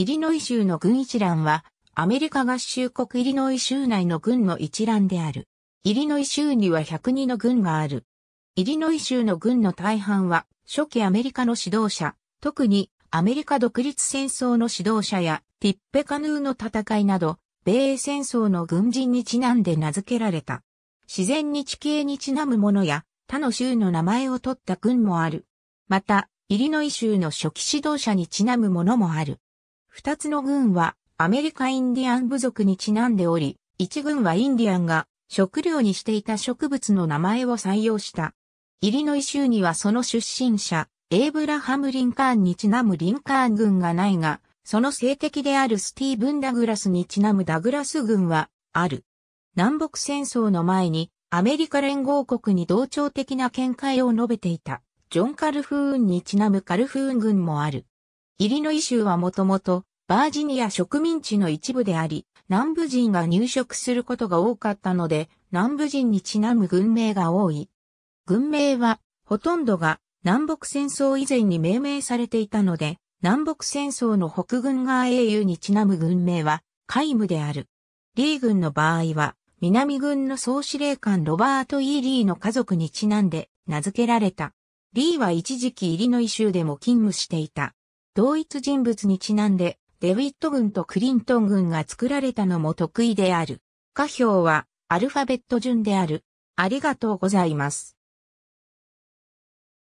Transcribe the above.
イリノイ州の軍一覧は、アメリカ合衆国イリノイ州内の軍の一覧である。イリノイ州には102の軍がある。イリノイ州の軍の大半は、初期アメリカの指導者、特にアメリカ独立戦争の指導者やティッペカヌーの戦いなど、米英戦争の軍人にちなんで名付けられた。自然に地形にちなむものや、他の州の名前を取った軍もある。また、イリノイ州の初期指導者にちなむものもある。二つの軍はアメリカインディアン部族にちなんでおり、一軍はインディアンが食料にしていた植物の名前を採用した。イリノイ州にはその出身者、エイブラハム・リンカーンにちなむリンカーン軍がないが、その性的であるスティーブン・ダグラスにちなむダグラス軍はある。南北戦争の前にアメリカ連合国に同調的な見解を述べていたジョン・カルフーンにちなむカルフーン軍もある。イリノイ州はもともとバージニア植民地の一部であり、南部人が入植することが多かったので、南部人にちなむ軍名が多い。軍名は、ほとんどが南北戦争以前に命名されていたので、南北戦争の北軍側英雄にちなむ軍名は、皆無である。リー軍の場合は、南軍の総司令官ロバート・ E・ リーの家族にちなんで名付けられた。リーは一時期入りの異臭でも勤務していた。同一人物にちなんで、デウィット軍とクリントン軍が作られたのも得意である。下表はアルファベット順である。ありがとうございます。